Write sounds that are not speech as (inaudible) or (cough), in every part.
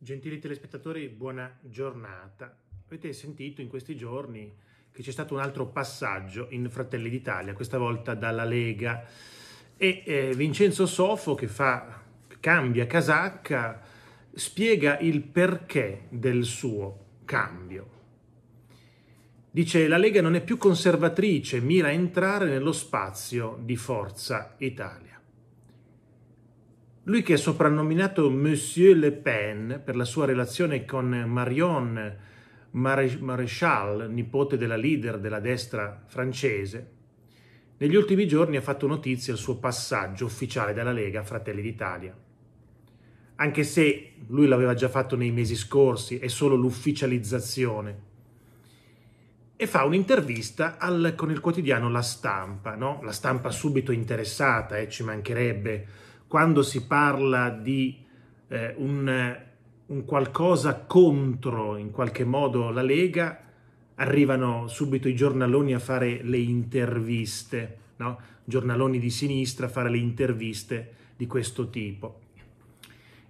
Gentili telespettatori, buona giornata. Avete sentito in questi giorni che c'è stato un altro passaggio in Fratelli d'Italia, questa volta dalla Lega, e eh, Vincenzo Sofo che fa, cambia casacca, spiega il perché del suo cambio. Dice la Lega non è più conservatrice, mira a entrare nello spazio di Forza Italia. Lui che è soprannominato Monsieur Le Pen per la sua relazione con Marion Maréchal, nipote della leader della destra francese, negli ultimi giorni ha fatto notizia il suo passaggio ufficiale dalla Lega Fratelli d'Italia. Anche se lui l'aveva già fatto nei mesi scorsi, è solo l'ufficializzazione. E fa un'intervista con il quotidiano La Stampa, no? La Stampa subito interessata, eh, ci mancherebbe, quando si parla di eh, un, un qualcosa contro in qualche modo la Lega, arrivano subito i giornaloni a fare le interviste, no? giornaloni di sinistra a fare le interviste di questo tipo.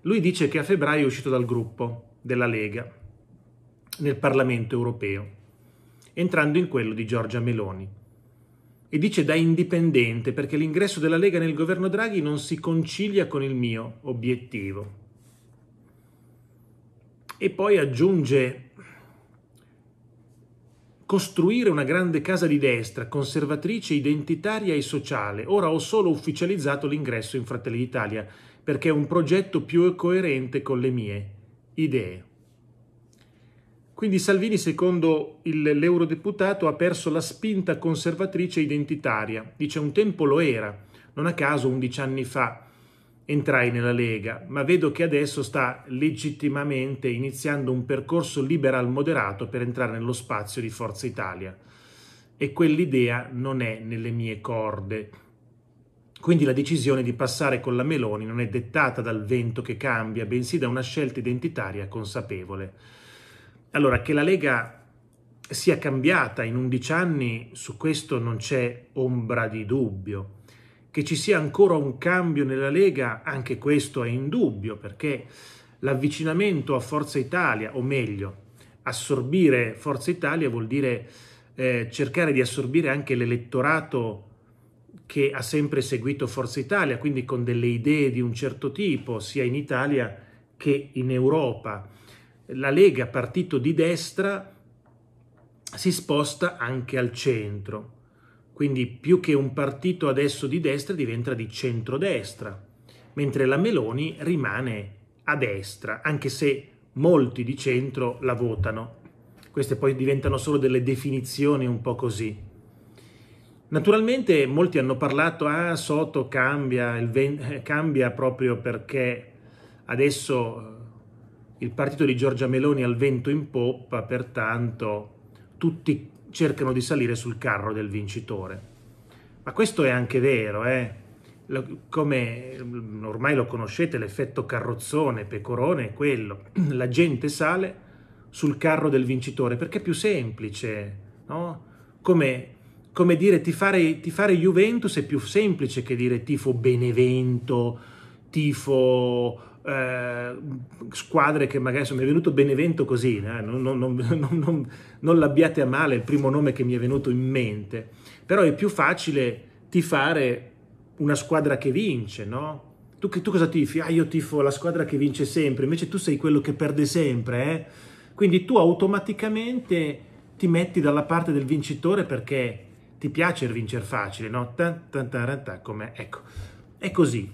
Lui dice che a febbraio è uscito dal gruppo della Lega nel Parlamento europeo, entrando in quello di Giorgia Meloni e dice da indipendente perché l'ingresso della Lega nel governo Draghi non si concilia con il mio obiettivo. E poi aggiunge costruire una grande casa di destra, conservatrice, identitaria e sociale. Ora ho solo ufficializzato l'ingresso in Fratelli d'Italia perché è un progetto più coerente con le mie idee. Quindi Salvini, secondo il, l'eurodeputato, ha perso la spinta conservatrice identitaria. Dice un tempo lo era, non a caso 11 anni fa entrai nella Lega, ma vedo che adesso sta legittimamente iniziando un percorso liberal moderato per entrare nello spazio di Forza Italia. E quell'idea non è nelle mie corde. Quindi la decisione di passare con la Meloni non è dettata dal vento che cambia, bensì da una scelta identitaria consapevole. Allora, che la Lega sia cambiata in 11 anni, su questo non c'è ombra di dubbio. Che ci sia ancora un cambio nella Lega, anche questo è in dubbio, perché l'avvicinamento a Forza Italia, o meglio, assorbire Forza Italia vuol dire eh, cercare di assorbire anche l'elettorato che ha sempre seguito Forza Italia, quindi con delle idee di un certo tipo, sia in Italia che in Europa la Lega, partito di destra, si sposta anche al centro. Quindi più che un partito adesso di destra diventa di centrodestra, mentre la Meloni rimane a destra, anche se molti di centro la votano. Queste poi diventano solo delle definizioni un po' così. Naturalmente molti hanno parlato, ah Soto cambia, (laughs) cambia proprio perché adesso il partito di Giorgia Meloni al vento in poppa, pertanto tutti cercano di salire sul carro del vincitore. Ma questo è anche vero, eh? come mm, ormai lo conoscete, l'effetto carrozzone, pecorone è quello, (clears throat) la gente sale sul carro del vincitore perché è più semplice, no? come, come, dire tifare, tifare Juventus è più semplice che dire tifo Benevento, tifo eh, squadre che magari sono, mi è venuto Benevento così, eh, non, (laughs) non, non, non, l'abbiate a male, il primo nome che mi è venuto in mente, però è più facile tifare una squadra che vince, no? Tu, tu cosa tifi? Ah, io tifo la squadra che vince sempre, invece tu sei quello che perde sempre, eh? Quindi tu automaticamente ti metti dalla parte del vincitore perché ti piace il vincere facile, no? Tan, tan, tan, tan, come, ecco, è così.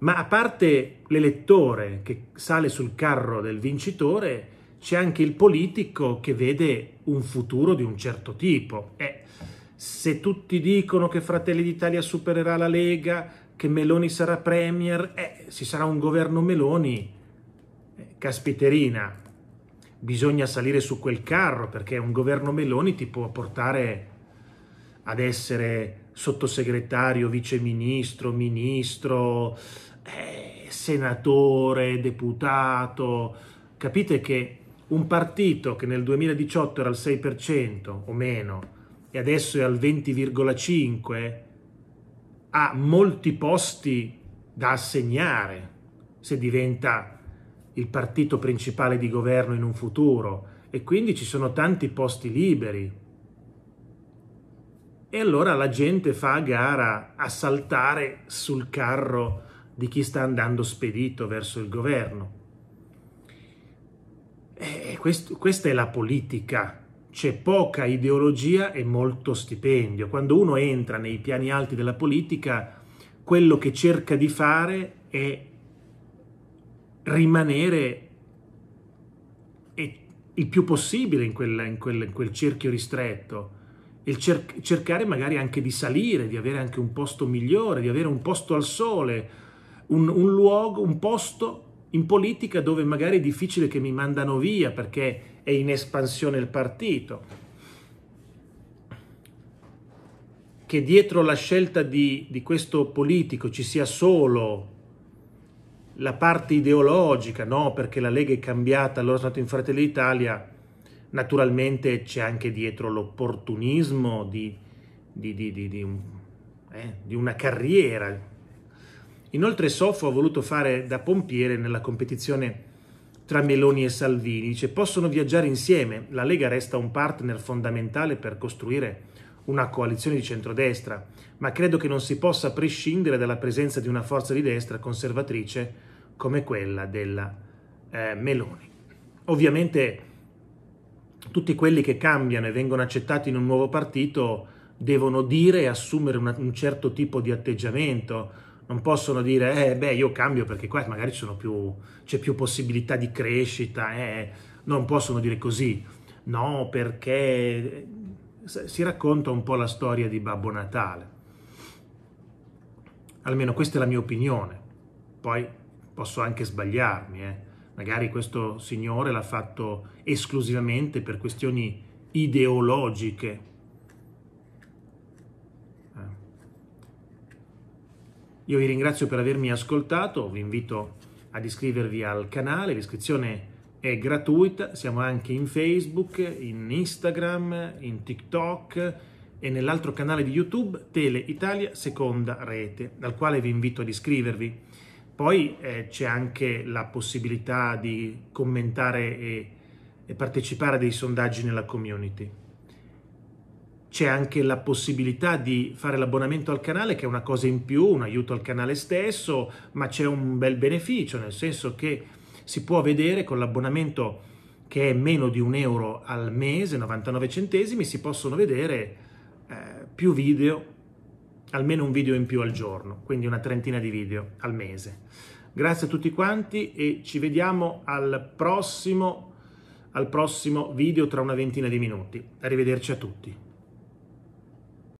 Ma a parte l'elettore che sale sul carro del vincitore, c'è anche il politico che vede un futuro di un certo tipo. Eh, se tutti dicono che Fratelli d'Italia supererà la Lega, che Meloni sarà premier, eh, ci sarà un governo Meloni, eh, caspiterina, bisogna salire su quel carro perché un governo Meloni ti può portare ad essere sottosegretario, viceministro, ministro, eh, senatore, deputato. Capite che un partito che nel 2018 era al 6% o meno e adesso è al 20,5% ha molti posti da assegnare se diventa il partito principale di governo in un futuro e quindi ci sono tanti posti liberi e allora la gente fa a gara a saltare sul carro di chi sta andando spedito verso il governo. Eh, Questo, questa è la politica. C'è poca ideologia e molto stipendio. Quando uno entra nei piani alti della politica, quello che cerca di fare è rimanere il più possibile in quel, in quel, in quel cerchio ristretto e cer- cercare magari anche di salire, di avere anche un posto migliore, di avere un posto al sole, un, un luogo, un posto in politica dove magari è difficile che mi mandano via perché è in espansione il partito. Che dietro la scelta di, di questo politico ci sia solo la parte ideologica, no perché la Lega è cambiata, allora sono stato in Fratelli d'Italia, Naturalmente c'è anche dietro l'opportunismo di, di, di, un, eh, di, una carriera. Inoltre Sofo ha voluto fare da pompiere nella competizione tra Meloni e Salvini. Dice possono viaggiare insieme, la Lega resta un partner fondamentale per costruire una coalizione di centrodestra, ma credo che non si possa prescindere dalla presenza di una forza di destra conservatrice come quella della eh, Meloni. Ovviamente tutti quelli che cambiano e vengono accettati in un nuovo partito devono dire e assumere una, un certo tipo di atteggiamento. Non possono dire, eh beh, io cambio perché qua magari più, c'è più possibilità di crescita, eh. eh. non possono dire così. No, perché eh, si racconta un po' la storia di Babbo Natale. Almeno questa è la mia opinione. Poi posso anche sbagliarmi, eh. Magari questo signore l'ha fatto esclusivamente per questioni ideologiche. Eh. Io vi ringrazio per avermi ascoltato, vi invito ad iscrivervi al canale, l'iscrizione è gratuita, siamo anche in Facebook, in Instagram, in TikTok e nell'altro canale di YouTube Tele Italia Seconda Rete, dal quale vi invito ad iscrivervi. Poi eh, c'è anche la possibilità di commentare e, e partecipare a dei sondaggi nella community. C'è anche la possibilità di fare l'abbonamento al canale, che è una cosa in più, un aiuto al canale stesso, ma c'è un bel beneficio, nel senso che si può vedere con l'abbonamento che è meno di un euro al mese, 99 centesimi, si possono vedere eh, più video almeno un video in più al giorno, quindi una trentina di video al mese. Grazie a tutti quanti e ci vediamo al prossimo, al prossimo video tra una ventina di minuti. Arrivederci a tutti.